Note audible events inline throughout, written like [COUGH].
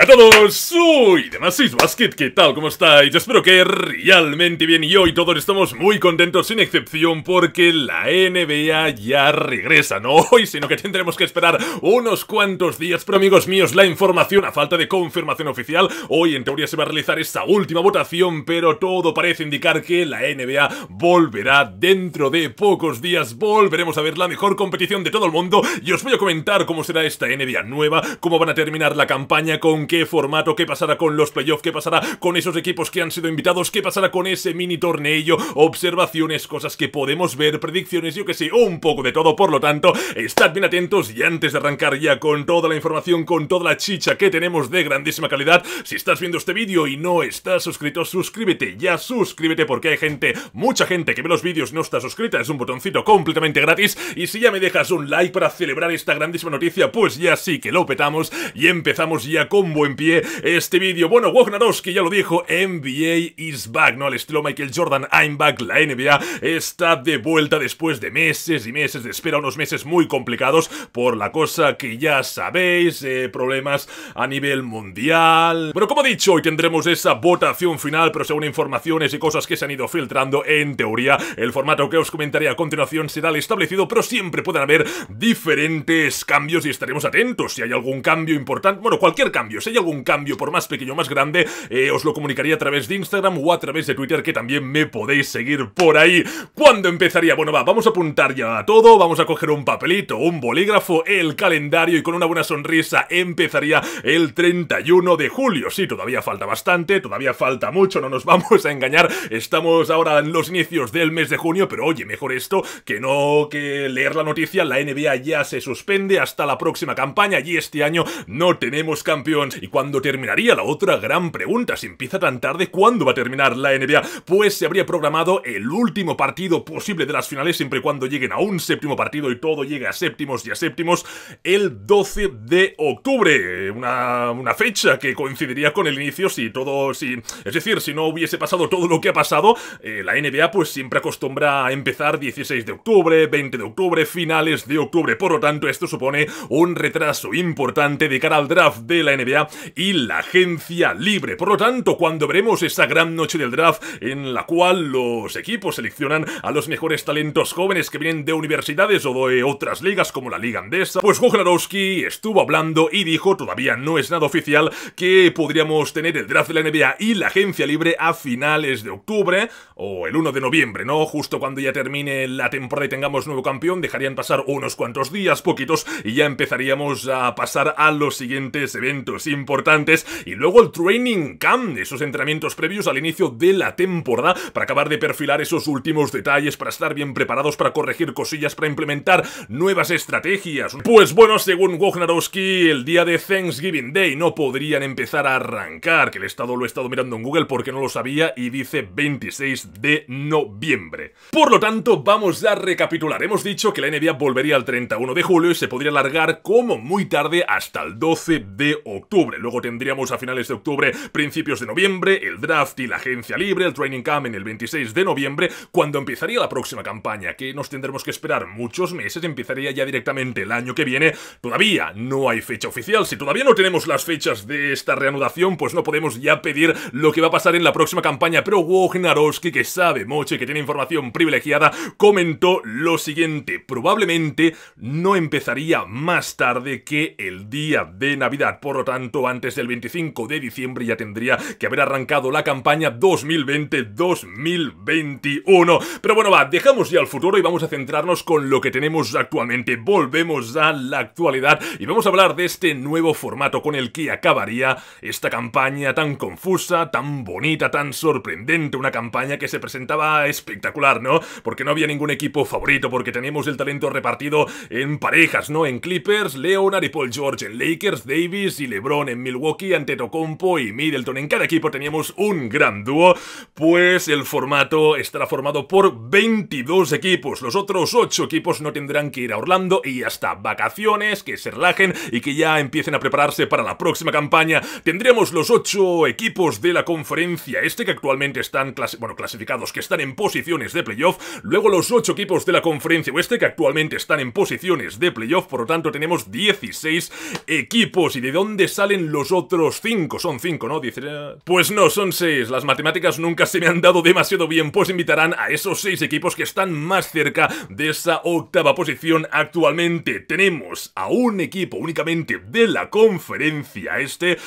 Hola a todos, soy Demasis Basket, ¿qué tal? ¿Cómo estáis? Espero que realmente bien y hoy todos estamos muy contentos sin excepción porque la NBA ya regresa, no hoy, sino que tendremos que esperar unos cuantos días, pero amigos míos, la información a falta de confirmación oficial, hoy en teoría se va a realizar esta última votación, pero todo parece indicar que la NBA volverá dentro de pocos días, volveremos a ver la mejor competición de todo el mundo y os voy a comentar cómo será esta NBA nueva, cómo van a terminar la campaña con qué formato, qué pasará con los playoffs, qué pasará con esos equipos que han sido invitados, qué pasará con ese mini torneo, observaciones, cosas que podemos ver, predicciones, yo que sé, un poco de todo, por lo tanto, estad bien atentos y antes de arrancar ya con toda la información, con toda la chicha que tenemos de grandísima calidad, si estás viendo este vídeo y no estás suscrito, suscríbete, ya suscríbete porque hay gente, mucha gente que ve los vídeos no está suscrita, es un botoncito completamente gratis y si ya me dejas un like para celebrar esta grandísima noticia, pues ya sí que lo petamos y empezamos ya con buen pie este vídeo. Bueno, Wojnarowski ya lo dijo, NBA is back, ¿no? Al estilo Michael Jordan, I'm back, la NBA está de vuelta después de meses y meses de espera, unos meses muy complicados por la cosa que ya sabéis, eh, problemas a nivel mundial. Bueno, como he dicho, hoy tendremos esa votación final, pero según informaciones y cosas que se han ido filtrando, en teoría, el formato que os comentaré a continuación será el establecido, pero siempre pueden haber diferentes cambios y estaremos atentos si hay algún cambio importante, bueno, cualquier cambio si hay algún cambio, por más pequeño o más grande, eh, os lo comunicaría a través de Instagram o a través de Twitter, que también me podéis seguir por ahí. ¿Cuándo empezaría? Bueno, va, vamos a apuntar ya a todo, vamos a coger un papelito, un bolígrafo, el calendario y con una buena sonrisa empezaría el 31 de julio. Sí, todavía falta bastante, todavía falta mucho, no nos [LAUGHS] vamos a engañar. Estamos ahora en los inicios del mes de junio, pero oye, mejor esto que no que leer la noticia. La NBA ya se suspende hasta la próxima campaña y este año no tenemos campeón. ¿Y cuándo terminaría la otra gran pregunta? Si empieza tan tarde, ¿cuándo va a terminar la NBA? Pues se habría programado el último partido posible de las finales, siempre y cuando lleguen a un séptimo partido y todo llegue a séptimos y a séptimos, el 12 de octubre. Una, fecha que coincidiría con el inicio si todo... Si, es decir, si no hubiese pasado todo lo que ha pasado, eh, la NBA pues siempre acostumbra a empezar 16 de octubre, 20 de octubre, finales de octubre. Por lo tanto, esto supone un retraso importante de cara al draft de la NBA y la agencia libre. Por lo tanto, cuando veremos esa gran noche del draft en la cual los equipos seleccionan a los mejores talentos jóvenes que vienen de universidades o de otras ligas como la Liga Andesa, pues Wojnarowski estuvo hablando y dijo, todavía no es nada oficial, que podríamos tener el draft de la NBA y la agencia libre a finales de octubre o el 1 de noviembre, ¿no? Justo cuando ya termine la temporada y tengamos nuevo campeón, dejarían pasar unos cuantos días, poquitos, y ya empezaríamos a pasar a los siguientes eventos importantes y luego el training camp, esos entrenamientos previos al inicio de la temporada para acabar de perfilar esos últimos detalles, para estar bien preparados, para corregir cosillas, para implementar nuevas estrategias. Pues bueno, según Wojnarowski, el día de Thanksgiving Day no podrían empezar a arrancar, que el estado lo he estado mirando en Google porque no lo sabía y dice 26 de noviembre. Por lo tanto, vamos a recapitular. Hemos dicho que la NBA volvería al 31 de julio y se podría alargar como muy tarde hasta el 12 de octubre. Luego tendríamos a finales de octubre, principios de noviembre, el draft y la agencia libre, el training camp en el 26 de noviembre, cuando empezaría la próxima campaña, que nos tendremos que esperar muchos meses, empezaría ya directamente el año que viene. Todavía no hay fecha oficial, si todavía no tenemos las fechas de esta reanudación, pues no podemos ya pedir lo que va a pasar en la próxima campaña, pero Wojnarowski, que sabe mucho y que tiene información privilegiada, comentó lo siguiente, probablemente no empezaría más tarde que el día de Navidad, por lo tanto antes del 25 de diciembre ya tendría que haber arrancado la campaña 2020-2021. Pero bueno, va, dejamos ya el futuro y vamos a centrarnos con lo que tenemos actualmente. Volvemos a la actualidad y vamos a hablar de este nuevo formato con el que acabaría esta campaña tan confusa, tan bonita, tan sorprendente, una campaña que se presentaba espectacular, ¿no? Porque no había ningún equipo favorito, porque tenemos el talento repartido en parejas, ¿no? En Clippers, Leonard y Paul George, en Lakers, Davis y LeBron en Milwaukee, ante Tocompo y Middleton. En cada equipo teníamos un gran dúo, pues el formato estará formado por 22 equipos. Los otros 8 equipos no tendrán que ir a Orlando y hasta vacaciones, que se relajen y que ya empiecen a prepararse para la próxima campaña. Tendremos los 8 equipos de la conferencia este que actualmente están bueno, clasificados, que están en posiciones de playoff. Luego los 8 equipos de la conferencia oeste que actualmente están en posiciones de playoff, por lo tanto tenemos 16 equipos. ¿Y de dónde sale los otros cinco? Son cinco, ¿no? Dice, pues no, son seis. Las matemáticas nunca se me han dado demasiado bien, pues invitarán a esos seis equipos que están más cerca de esa octava posición actualmente. Tenemos a un equipo únicamente de la conferencia este...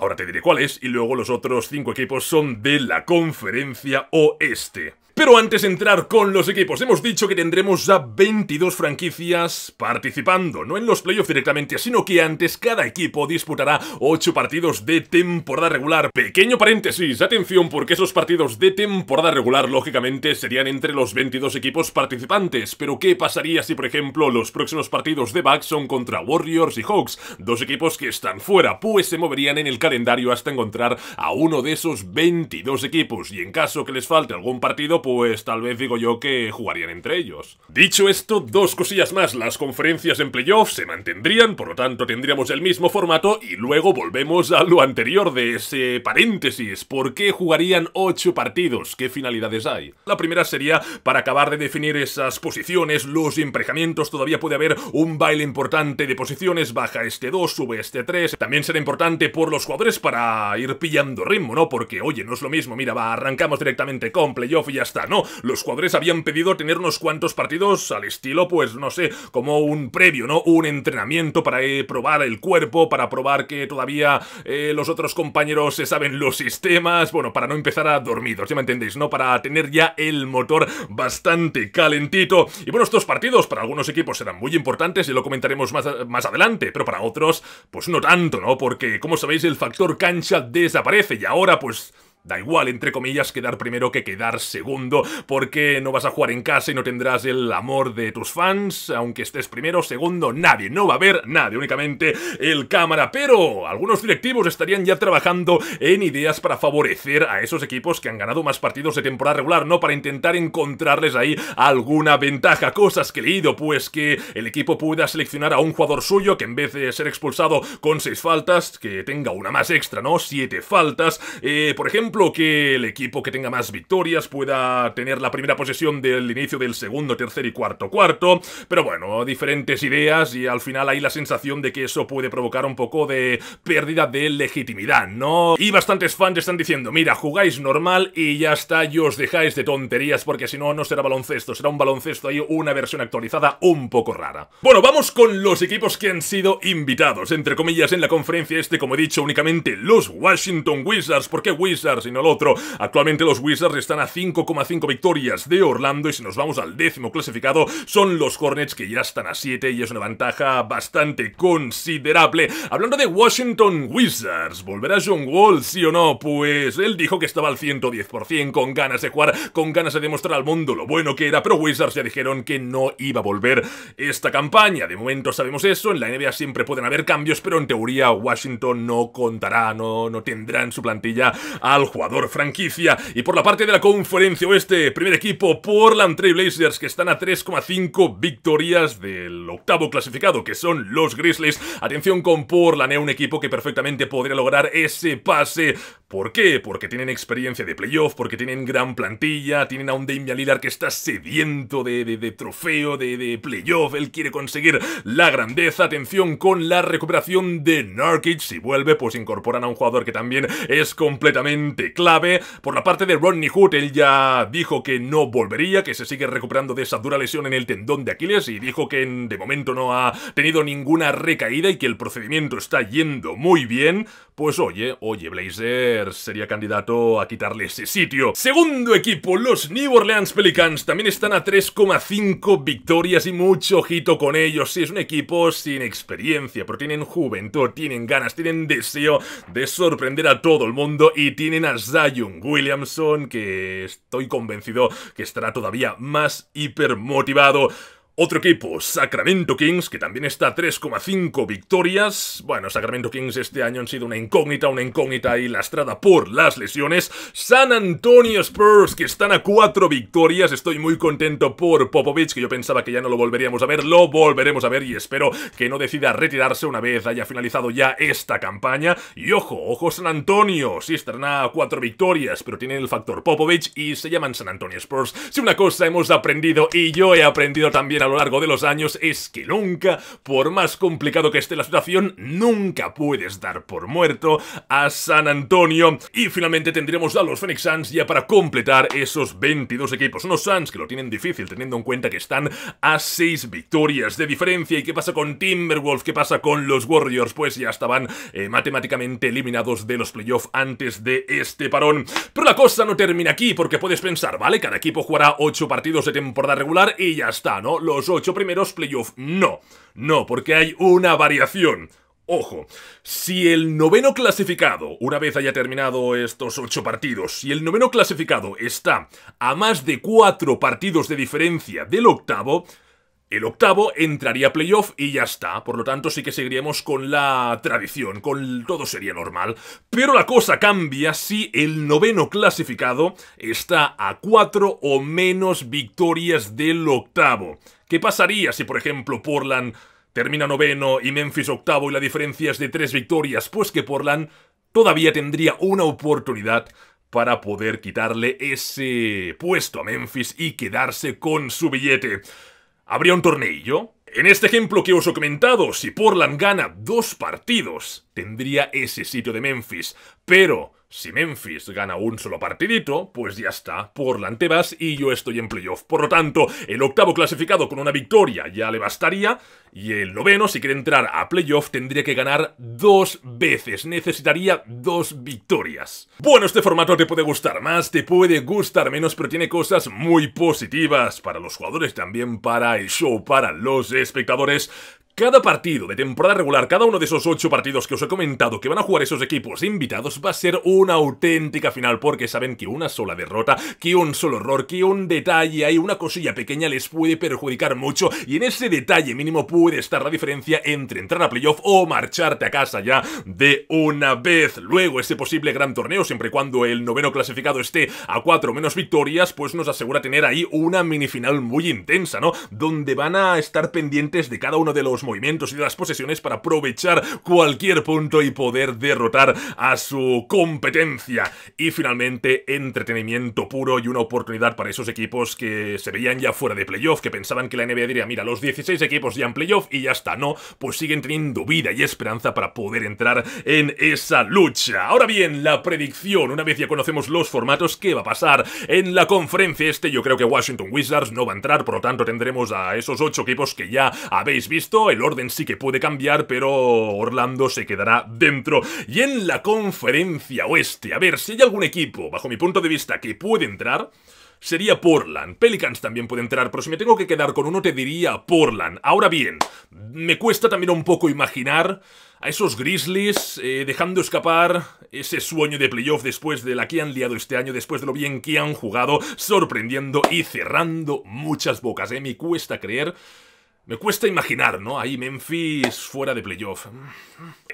Ahora te diré cuál es, y luego los otros cinco equipos son de la conferencia oeste. Pero antes de entrar con los equipos, hemos dicho que tendremos ya 22 franquicias participando, no en los playoffs directamente, sino que antes cada equipo disputará 8 partidos de temporada regular. Pequeño paréntesis, atención porque esos partidos de temporada regular lógicamente serían entre los 22 equipos participantes, pero ¿qué pasaría si por ejemplo los próximos partidos de Bucks son contra Warriors y Hawks, dos equipos que están fuera, pues se moverían en el calendario hasta encontrar a uno de esos 22 equipos y en caso que les falte algún partido, pues tal vez digo yo que jugarían entre ellos. Dicho esto, dos cosillas más. Las conferencias en playoff se mantendrían, por lo tanto tendríamos el mismo formato y luego volvemos a lo anterior de ese paréntesis. ¿Por qué jugarían 8 partidos? ¿Qué finalidades hay? La primera sería para acabar de definir esas posiciones, los emparejamientos, todavía puede haber un baile importante de posiciones, baja este 2, sube este 3. También será importante por los jugadores para ir pillando ritmo, ¿no? Porque, oye, no es lo mismo, mira, va, arrancamos directamente con playoff y está no. Los jugadores habían pedido tener unos cuantos partidos al estilo, pues no sé, como un previo, ¿no? Un entrenamiento para eh, probar el cuerpo, para probar que todavía eh, los otros compañeros se saben los sistemas, bueno, para no empezar a dormidos, ya me entendéis, ¿no? Para tener ya el motor bastante calentito. Y bueno, estos partidos para algunos equipos serán muy importantes y lo comentaremos más, más adelante, pero para otros, pues no tanto, ¿no? Porque, como sabéis, el factor cancha desaparece y ahora, pues... Da igual, entre comillas, quedar primero que quedar segundo, porque no vas a jugar en casa y no tendrás el amor de tus fans, aunque estés primero, segundo, nadie, no va a haber nadie, únicamente el cámara. Pero algunos directivos estarían ya trabajando en ideas para favorecer a esos equipos que han ganado más partidos de temporada regular, ¿no? Para intentar encontrarles ahí alguna ventaja, cosas que he leído, pues que el equipo pueda seleccionar a un jugador suyo que en vez de ser expulsado con seis faltas, que tenga una más extra, ¿no? Siete faltas, eh, por ejemplo, que el equipo que tenga más victorias pueda tener la primera posesión del inicio del segundo, tercer y cuarto cuarto. Pero bueno, diferentes ideas y al final hay la sensación de que eso puede provocar un poco de pérdida de legitimidad, ¿no? Y bastantes fans están diciendo, mira, jugáis normal y ya está, y os dejáis de tonterías porque si no, no será baloncesto, será un baloncesto ahí, una versión actualizada un poco rara. Bueno, vamos con los equipos que han sido invitados, entre comillas, en la conferencia este, como he dicho, únicamente los Washington Wizards, porque Wizards sino al otro. Actualmente los Wizards están a 5,5 victorias de Orlando y si nos vamos al décimo clasificado son los Hornets que ya están a 7 y es una ventaja bastante considerable. Hablando de Washington Wizards, ¿volverá John Wall, sí o no? Pues él dijo que estaba al 110% con ganas de jugar, con ganas de demostrar al mundo lo bueno que era, pero Wizards ya dijeron que no iba a volver esta campaña. De momento sabemos eso, en la NBA siempre pueden haber cambios, pero en teoría Washington no contará, no, no tendrá en su plantilla al jugador franquicia. Y por la parte de la conferencia oeste, primer equipo Portland Trailblazers, que están a 3,5 victorias del octavo clasificado, que son los Grizzlies. Atención con Portland, es eh, un equipo que perfectamente podría lograr ese pase ¿Por qué? Porque tienen experiencia de playoff, porque tienen gran plantilla, tienen a un Damian Lillard que está sediento de, trofeo, de, playoff, él quiere conseguir la grandeza, atención con la recuperación de Nurkic, si vuelve pues incorporan a un jugador que también es completamente clave. Por la parte de Rodney Hood, él ya dijo que no volvería, que se sigue recuperando de esa dura lesión en el tendón de Aquiles y dijo que de momento no ha tenido ninguna recaída y que el procedimiento está yendo muy bien. Pues oye, oye Blazer sería candidato a quitarle ese sitio. Segundo equipo, los New Orleans Pelicans también están a 3,5 victorias y mucho ojito con ellos. Sí, es un equipo sin experiencia, pero tienen juventud, tienen ganas, tienen deseo de sorprender a todo el mundo y tienen a Zion Williamson que estoy convencido que estará todavía más hipermotivado. Otro equipo, Sacramento Kings, que también está a 3,5 victorias. Bueno, Sacramento Kings este año han sido una incógnita, una incógnita y lastrada por las lesiones. San Antonio Spurs, que están a 4 victorias. Estoy muy contento por Popovich, que yo pensaba que ya no lo volveríamos a ver. Lo volveremos a ver y espero que no decida retirarse una vez haya finalizado ya esta campaña. Y ojo, ojo San Antonio. si estarán a 4 victorias, pero tienen el factor Popovich y se llaman San Antonio Spurs. Si una cosa hemos aprendido y yo he aprendido también a a lo largo de los años es que nunca, por más complicado que esté la situación, nunca puedes dar por muerto a San Antonio. Y finalmente tendremos a los Phoenix Suns ya para completar esos 22 equipos. Unos Suns que lo tienen difícil teniendo en cuenta que están a 6 victorias de diferencia. ¿Y qué pasa con Timberwolves? ¿Qué pasa con los Warriors? Pues ya estaban eh, matemáticamente eliminados de los playoffs antes de este parón. Pero la cosa no termina aquí porque puedes pensar, ¿vale? Cada equipo jugará 8 partidos de temporada regular y ya está, ¿no? ocho primeros playoffs, No, no, porque hay una variación. Ojo, si el noveno clasificado, una vez haya terminado estos ocho partidos, si el noveno clasificado está a más de cuatro partidos de diferencia del octavo, el octavo entraría a playoff y ya está, por lo tanto sí que seguiríamos con la tradición, con todo sería normal. Pero la cosa cambia si el noveno clasificado está a cuatro o menos victorias del octavo. ¿Qué pasaría si, por ejemplo, Portland termina noveno y Memphis octavo y la diferencia es de tres victorias? Pues que Portland todavía tendría una oportunidad para poder quitarle ese puesto a Memphis y quedarse con su billete. ¿Habría un tornillo? En este ejemplo que os he comentado, si Portland gana dos partidos, tendría ese sitio de Memphis. Pero si Memphis gana un solo partidito, pues ya está, por la Antebas y yo estoy en playoff. Por lo tanto, el octavo clasificado con una victoria ya le bastaría y el noveno, si quiere entrar a playoff, tendría que ganar dos veces. Necesitaría dos victorias. Bueno, este formato te puede gustar más, te puede gustar menos, pero tiene cosas muy positivas para los jugadores, también para el show, para los espectadores cada partido de temporada regular, cada uno de esos ocho partidos que os he comentado que van a jugar esos equipos invitados va a ser una auténtica final porque saben que una sola derrota, que un solo error, que un detalle, hay una cosilla pequeña les puede perjudicar mucho y en ese detalle mínimo puede estar la diferencia entre entrar a playoff o marcharte a casa ya de una vez. Luego ese posible gran torneo, siempre y cuando el noveno clasificado esté a cuatro menos victorias, pues nos asegura tener ahí una minifinal muy intensa, ¿no? Donde van a estar pendientes de cada uno de los movimientos y de las posesiones para aprovechar cualquier punto y poder derrotar a su competencia. Y finalmente, entretenimiento puro y una oportunidad para esos equipos que se veían ya fuera de playoff, que pensaban que la NBA diría, mira, los 16 equipos ya en playoff y ya está, no, pues siguen teniendo vida y esperanza para poder entrar en esa lucha. Ahora bien, la predicción, una vez ya conocemos los formatos, ¿qué va a pasar en la conferencia este? Yo creo que Washington Wizards no va a entrar, por lo tanto tendremos a esos 8 equipos que ya habéis visto, el orden sí que puede cambiar, pero Orlando se quedará dentro. Y en la conferencia oeste, a ver, si hay algún equipo, bajo mi punto de vista, que puede entrar sería Portland. Pelicans también puede entrar, pero si me tengo que quedar con uno te diría Portland. Ahora bien, me cuesta también un poco imaginar a esos Grizzlies eh, dejando escapar ese sueño de playoff después de la que han liado este año, después de lo bien que han jugado, sorprendiendo y cerrando muchas bocas. ¿eh? Me cuesta creer me cuesta imaginar, ¿no? Ahí Memphis fuera de playoff.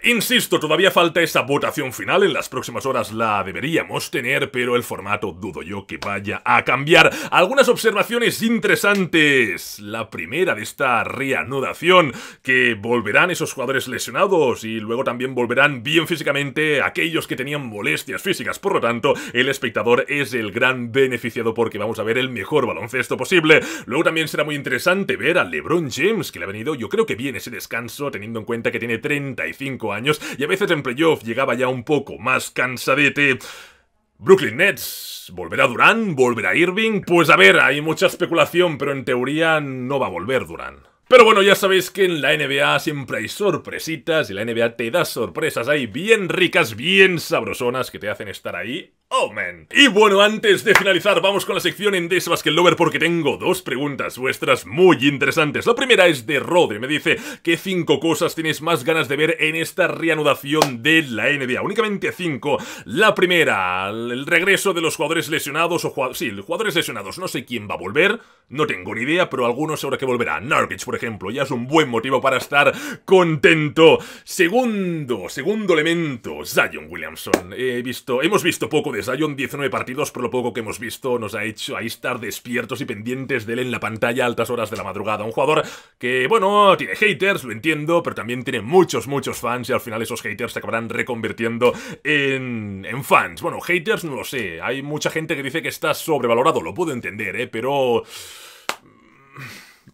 Insisto, todavía falta esa votación final. En las próximas horas la deberíamos tener, pero el formato dudo yo que vaya a cambiar. Algunas observaciones interesantes. La primera de esta reanudación, que volverán esos jugadores lesionados y luego también volverán bien físicamente aquellos que tenían molestias físicas. Por lo tanto, el espectador es el gran beneficiado porque vamos a ver el mejor baloncesto posible. Luego también será muy interesante ver a LeBron James que le ha venido yo creo que bien ese descanso, teniendo en cuenta que tiene 35 años y a veces en playoff llegaba ya un poco más cansadete. Brooklyn Nets, ¿volverá Durán? ¿Volverá Irving? Pues a ver, hay mucha especulación, pero en teoría no va a volver Durán. Pero bueno, ya sabéis que en la NBA siempre hay sorpresitas y la NBA te da sorpresas ahí bien ricas, bien sabrosonas que te hacen estar ahí y bueno, antes de finalizar, vamos con la sección en Des Basket Lover porque tengo dos preguntas vuestras muy interesantes. La primera es de Rode, me dice, que cinco cosas tienes más ganas de ver en esta reanudación de la NBA? Únicamente cinco. La primera, el regreso de los jugadores lesionados o jugadores... jugadores lesionados, no sé quién va a volver, no tengo ni idea, pero algunos habrá que volverá. Narkic, por ejemplo, ya es un buen motivo para estar contento. Segundo, segundo elemento, Zion Williamson. He visto, hemos visto poco de pues un 19 partidos, por lo poco que hemos visto, nos ha hecho ahí estar despiertos y pendientes de él en la pantalla a altas horas de la madrugada. Un jugador que, bueno, tiene haters, lo entiendo, pero también tiene muchos, muchos fans y al final esos haters se acabarán reconvirtiendo en, fans. Bueno, haters no lo sé, hay mucha gente que dice que está sobrevalorado, lo puedo entender, ¿eh? Pero...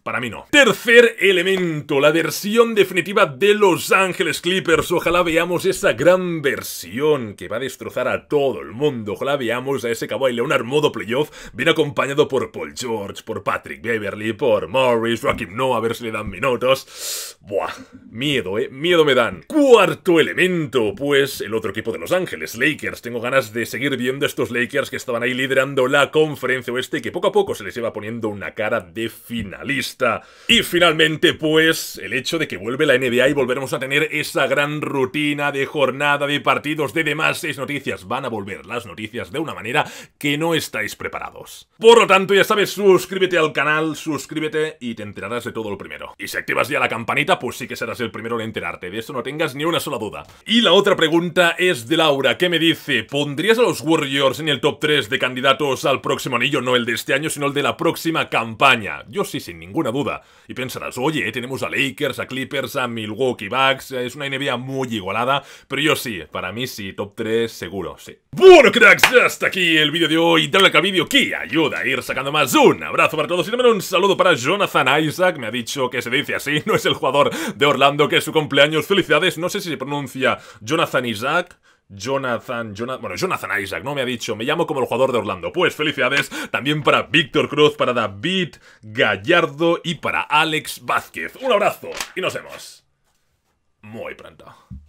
Para mí no. Tercer elemento, la versión definitiva de Los Ángeles Clippers. Ojalá veamos esa gran versión que va a destrozar a todo el mundo. Ojalá veamos a ese Kawhi Leonard modo playoff bien acompañado por Paul George, por Patrick Beverly, por Morris, Joaquim no a ver si le dan minutos. Buah, miedo, eh, miedo me dan. Cuarto elemento, pues el otro equipo de Los Ángeles, Lakers. Tengo ganas de seguir viendo estos Lakers que estaban ahí liderando la conferencia oeste que poco a poco se les iba poniendo una cara de finalista. Y finalmente, pues, el hecho de que vuelve la NBA y volveremos a tener esa gran rutina de jornada de partidos de demás seis noticias. Van a volver las noticias de una manera que no estáis preparados. Por lo tanto, ya sabes, suscríbete al canal, suscríbete y te enterarás de todo lo primero. Y si activas ya la campanita, pues sí que serás el primero en enterarte. De eso no tengas ni una sola duda. Y la otra pregunta es de Laura, que me dice, ¿pondrías a los Warriors en el top 3 de candidatos al próximo anillo? No el de este año, sino el de la próxima campaña. Yo sí, sin ningún una duda. Y pensarás, oye, tenemos a Lakers, a Clippers, a Milwaukee Bucks, es una NBA muy igualada, pero yo sí, para mí sí, top 3 seguro, sí. Bueno, cracks, hasta aquí el vídeo de hoy. Dale like al vídeo que ayuda a ir sacando más. Un abrazo para todos y también un saludo para Jonathan Isaac. Me ha dicho que se dice así, [LAUGHS] no es el jugador de Orlando, que es su cumpleaños. Felicidades, no sé si se pronuncia Jonathan Isaac. Jonathan, Jonathan, bueno, Jonathan Isaac, ¿no? Me ha dicho, me llamo como el jugador de Orlando. Pues felicidades también para Víctor Cruz, para David Gallardo y para Alex Vázquez. Un abrazo y nos vemos muy pronto.